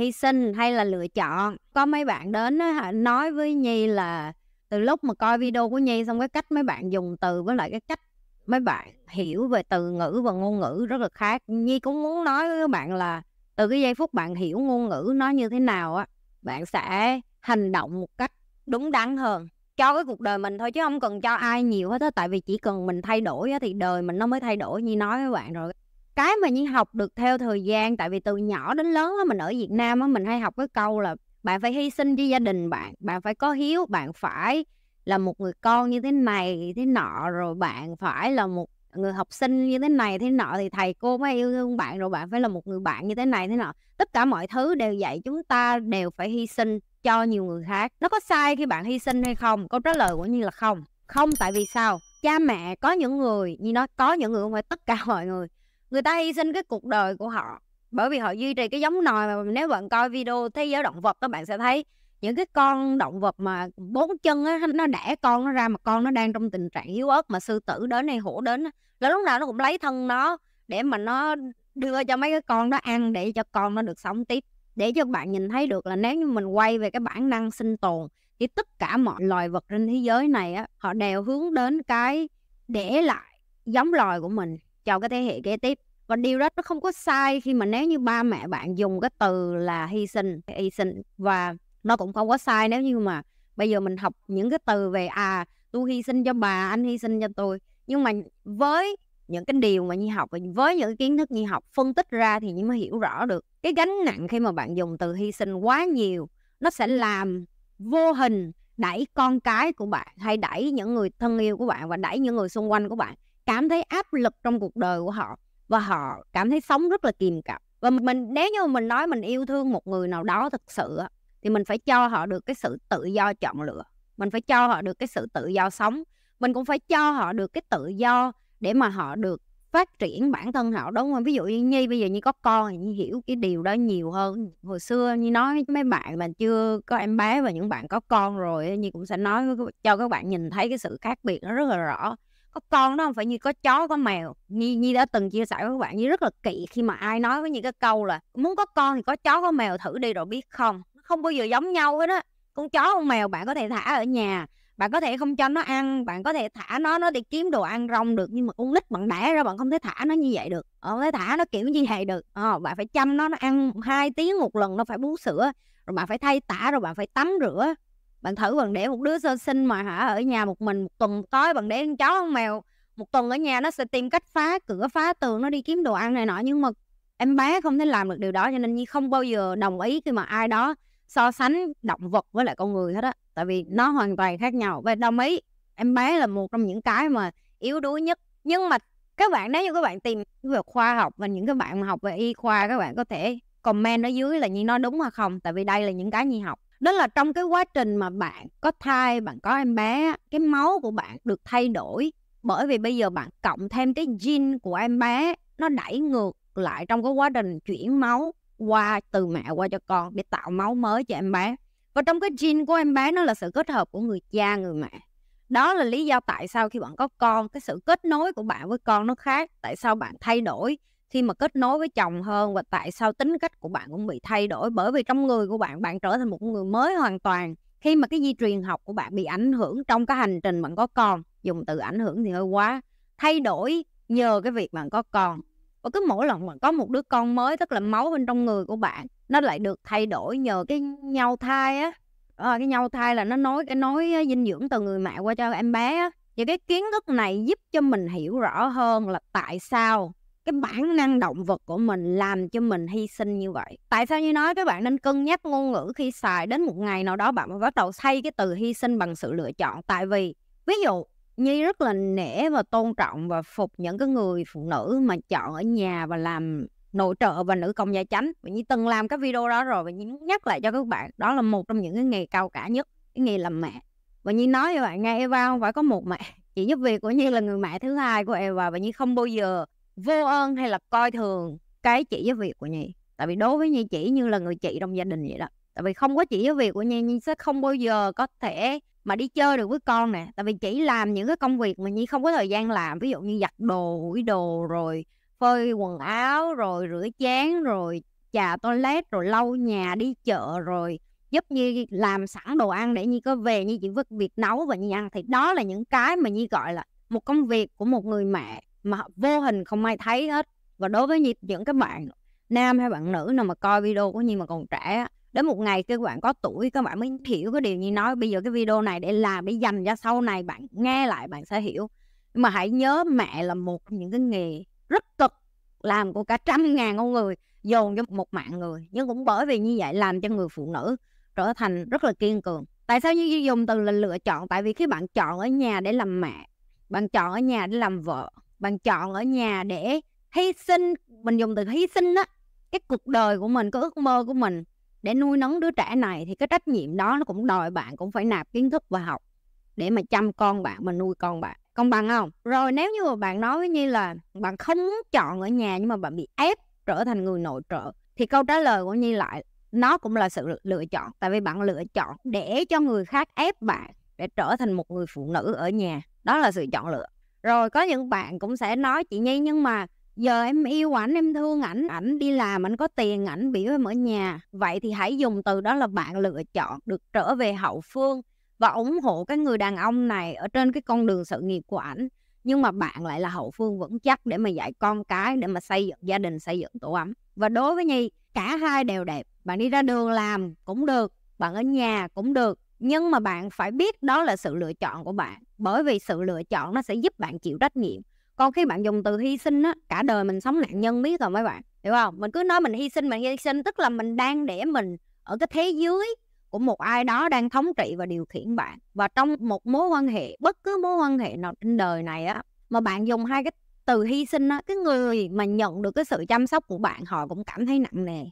hy sinh hay là lựa chọn có mấy bạn đến nói với nhi là từ lúc mà coi video của nhi xong cái cách mấy bạn dùng từ với lại cái cách mấy bạn hiểu về từ ngữ và ngôn ngữ rất là khác nhi cũng muốn nói với các bạn là từ cái giây phút bạn hiểu ngôn ngữ nó như thế nào á bạn sẽ hành động một cách đúng đắn hơn cho cái cuộc đời mình thôi chứ không cần cho ai nhiều hết á tại vì chỉ cần mình thay đổi á thì đời mình nó mới thay đổi như nói với bạn rồi cái mà Nhi học được theo thời gian tại vì từ nhỏ đến lớn á, mình ở Việt Nam á, mình hay học cái câu là bạn phải hy sinh cho gia đình bạn bạn phải có hiếu bạn phải là một người con như thế này thế nọ rồi bạn phải là một người học sinh như thế này thế nọ thì thầy cô mới yêu thương bạn rồi bạn phải là một người bạn như thế này thế nọ tất cả mọi thứ đều dạy chúng ta đều phải hy sinh cho nhiều người khác nó có sai khi bạn hy sinh hay không câu trả lời của như là không không tại vì sao cha mẹ có những người như nó có những người không phải tất cả mọi người người ta hy sinh cái cuộc đời của họ bởi vì họ duy trì cái giống nòi mà nếu bạn coi video thế giới động vật các bạn sẽ thấy những cái con động vật mà bốn chân á nó đẻ con nó ra mà con nó đang trong tình trạng yếu ớt mà sư tử đến hay hổ đến á, là lúc nào nó cũng lấy thân nó để mà nó đưa cho mấy cái con đó ăn để cho con nó được sống tiếp để cho bạn nhìn thấy được là nếu như mình quay về cái bản năng sinh tồn thì tất cả mọi loài vật trên thế giới này á họ đều hướng đến cái để lại giống loài của mình cho cái thế hệ kế tiếp và điều đó nó không có sai khi mà nếu như ba mẹ bạn dùng cái từ là hy sinh hy sinh và nó cũng không có sai nếu như mà bây giờ mình học những cái từ về à tôi hy sinh cho bà anh hy sinh cho tôi nhưng mà với những cái điều mà như học với những kiến thức như học phân tích ra thì nhi mới hiểu rõ được cái gánh nặng khi mà bạn dùng từ hy sinh quá nhiều nó sẽ làm vô hình đẩy con cái của bạn hay đẩy những người thân yêu của bạn và đẩy những người xung quanh của bạn cảm thấy áp lực trong cuộc đời của họ và họ cảm thấy sống rất là kìm cặp và mình nếu như mình nói mình yêu thương một người nào đó thực sự thì mình phải cho họ được cái sự tự do chọn lựa mình phải cho họ được cái sự tự do sống mình cũng phải cho họ được cái tự do để mà họ được phát triển bản thân họ đúng không ví dụ như nhi bây giờ như có con thì như hiểu cái điều đó nhiều hơn hồi xưa như nói với mấy bạn mà chưa có em bé và những bạn có con rồi như cũng sẽ nói cho các bạn nhìn thấy cái sự khác biệt nó rất là rõ có con nó không phải như có chó có mèo nhi nhi đã từng chia sẻ với các bạn như rất là kỵ khi mà ai nói với những cái câu là muốn có con thì có chó có mèo thử đi rồi biết không không bao giờ giống nhau hết á con chó con mèo bạn có thể thả ở nhà bạn có thể không cho nó ăn bạn có thể thả nó nó để kiếm đồ ăn rong được nhưng mà con nít bạn đẻ ra bạn không thể thả nó như vậy được không thể thả nó kiểu như vậy được ờ, bạn phải chăm nó nó ăn hai tiếng một lần nó phải bú sữa rồi bạn phải thay tả rồi bạn phải tắm rửa bạn thử bạn để một đứa sơ sinh mà hả ở nhà một mình một tuần tối bạn để con chó con mèo một tuần ở nhà nó sẽ tìm cách phá cửa phá tường nó đi kiếm đồ ăn này nọ nhưng mà em bé không thể làm được điều đó cho nên nhi không bao giờ đồng ý khi mà ai đó so sánh động vật với lại con người hết á tại vì nó hoàn toàn khác nhau và đồng ý em bé là một trong những cái mà yếu đuối nhất nhưng mà các bạn nếu như các bạn tìm về khoa học và những cái bạn mà học về y khoa các bạn có thể comment ở dưới là như nó đúng hay không tại vì đây là những cái nhi học đó là trong cái quá trình mà bạn có thai bạn có em bé cái máu của bạn được thay đổi bởi vì bây giờ bạn cộng thêm cái gene của em bé nó đẩy ngược lại trong cái quá trình chuyển máu qua từ mẹ qua cho con để tạo máu mới cho em bé và trong cái gene của em bé nó là sự kết hợp của người cha người mẹ đó là lý do tại sao khi bạn có con cái sự kết nối của bạn với con nó khác tại sao bạn thay đổi khi mà kết nối với chồng hơn và tại sao tính cách của bạn cũng bị thay đổi bởi vì trong người của bạn bạn trở thành một người mới hoàn toàn khi mà cái di truyền học của bạn bị ảnh hưởng trong cái hành trình bạn có con dùng từ ảnh hưởng thì hơi quá thay đổi nhờ cái việc bạn có con và cứ mỗi lần bạn có một đứa con mới tức là máu bên trong người của bạn nó lại được thay đổi nhờ cái nhau thai á à, cái nhau thai là nó nói cái nói dinh dưỡng từ người mẹ qua cho em bé á thì cái kiến thức này giúp cho mình hiểu rõ hơn là tại sao cái bản năng động vật của mình làm cho mình hy sinh như vậy tại sao như nói các bạn nên cân nhắc ngôn ngữ khi xài đến một ngày nào đó bạn mới bắt đầu thay cái từ hy sinh bằng sự lựa chọn tại vì ví dụ Nhi rất là nể và tôn trọng và phục những cái người phụ nữ mà chọn ở nhà và làm nội trợ và nữ công gia chánh và Nhi từng làm cái video đó rồi và Nhi nhắc lại cho các bạn đó là một trong những cái nghề cao cả nhất cái nghề làm mẹ và Nhi nói với bạn nghe Eva không phải có một mẹ chỉ giúp việc của Nhi là người mẹ thứ hai của Eva và Nhi không bao giờ vô ơn hay là coi thường cái chị giáo việc của nhi tại vì đối với nhi chỉ như là người chị trong gia đình vậy đó tại vì không có chị giáo việc của nhi nhi sẽ không bao giờ có thể mà đi chơi được với con nè tại vì chỉ làm những cái công việc mà nhi không có thời gian làm ví dụ như giặt đồ ủi đồ rồi phơi quần áo rồi rửa chén rồi trà toilet rồi lau nhà đi chợ rồi giúp nhi làm sẵn đồ ăn để nhi có về nhi chỉ với việc nấu và nhi ăn thì đó là những cái mà nhi gọi là một công việc của một người mẹ mà vô hình không ai thấy hết và đối với những cái bạn nam hay bạn nữ nào mà coi video của Nhi mà còn trẻ đến một ngày các bạn có tuổi các bạn mới hiểu cái điều như nói bây giờ cái video này để làm để dành cho sau này bạn nghe lại bạn sẽ hiểu nhưng mà hãy nhớ mẹ là một những cái nghề rất cực làm của cả trăm ngàn con người dồn cho một mạng người nhưng cũng bởi vì như vậy làm cho người phụ nữ trở thành rất là kiên cường tại sao như dùng từ là lựa chọn tại vì khi bạn chọn ở nhà để làm mẹ bạn chọn ở nhà để làm vợ bạn chọn ở nhà để hy sinh mình dùng từ hy sinh á cái cuộc đời của mình cái ước mơ của mình để nuôi nấng đứa trẻ này thì cái trách nhiệm đó nó cũng đòi bạn cũng phải nạp kiến thức và học để mà chăm con bạn mà nuôi con bạn công bằng không rồi nếu như mà bạn nói với nhi là bạn không muốn chọn ở nhà nhưng mà bạn bị ép trở thành người nội trợ thì câu trả lời của nhi lại nó cũng là sự lựa chọn tại vì bạn lựa chọn để cho người khác ép bạn để trở thành một người phụ nữ ở nhà đó là sự chọn lựa rồi có những bạn cũng sẽ nói chị nhi nhưng mà giờ em yêu ảnh em thương ảnh ảnh đi làm ảnh có tiền ảnh biểu em ở nhà vậy thì hãy dùng từ đó là bạn lựa chọn được trở về hậu phương và ủng hộ cái người đàn ông này ở trên cái con đường sự nghiệp của ảnh nhưng mà bạn lại là hậu phương vững chắc để mà dạy con cái để mà xây dựng gia đình xây dựng tổ ấm và đối với nhi cả hai đều đẹp bạn đi ra đường làm cũng được bạn ở nhà cũng được nhưng mà bạn phải biết đó là sự lựa chọn của bạn bởi vì sự lựa chọn nó sẽ giúp bạn chịu trách nhiệm còn khi bạn dùng từ hy sinh á cả đời mình sống nạn nhân biết rồi mấy bạn hiểu không mình cứ nói mình hy sinh mình hy sinh tức là mình đang để mình ở cái thế dưới của một ai đó đang thống trị và điều khiển bạn và trong một mối quan hệ bất cứ mối quan hệ nào trên đời này á mà bạn dùng hai cái từ hy sinh á cái người mà nhận được cái sự chăm sóc của bạn họ cũng cảm thấy nặng nề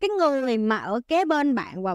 cái người mà ở kế bên bạn và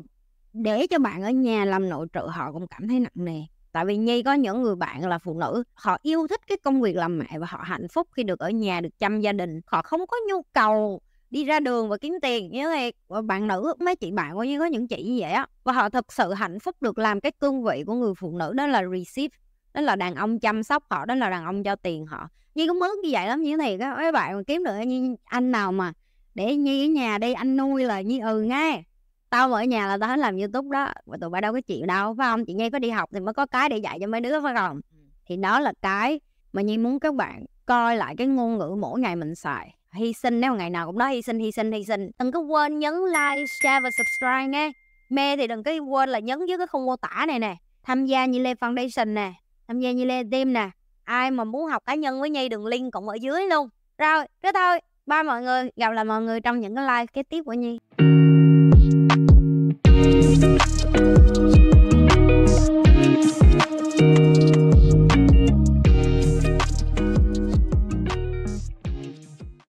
để cho bạn ở nhà làm nội trợ họ cũng cảm thấy nặng nề tại vì nhi có những người bạn là phụ nữ họ yêu thích cái công việc làm mẹ và họ hạnh phúc khi được ở nhà được chăm gia đình họ không có nhu cầu đi ra đường và kiếm tiền như vậy bạn nữ mấy chị bạn có như có những chị như vậy á và họ thực sự hạnh phúc được làm cái cương vị của người phụ nữ đó là receive đó là đàn ông chăm sóc họ đó là đàn ông cho tiền họ nhi cũng muốn như vậy lắm như thiệt á mấy bạn mà kiếm được như anh nào mà để nhi ở nhà đi anh nuôi là nhi ừ nghe tao ở nhà là tao hết làm youtube đó mà tụi bay đâu có chịu đâu phải không chị nhi có đi học thì mới có cái để dạy cho mấy đứa phải không ừ. thì đó là cái mà nhi muốn các bạn coi lại cái ngôn ngữ mỗi ngày mình xài hy sinh nếu ngày nào cũng nói hy sinh hy sinh hy sinh đừng có quên nhấn like share và subscribe nghe mê thì đừng có quên là nhấn dưới cái khung mô tả này nè tham gia như lê foundation nè tham gia như lê team nè ai mà muốn học cá nhân với nhi đường link cũng ở dưới luôn rồi thế thôi ba mọi người gặp lại mọi người trong những cái like kế tiếp của nhi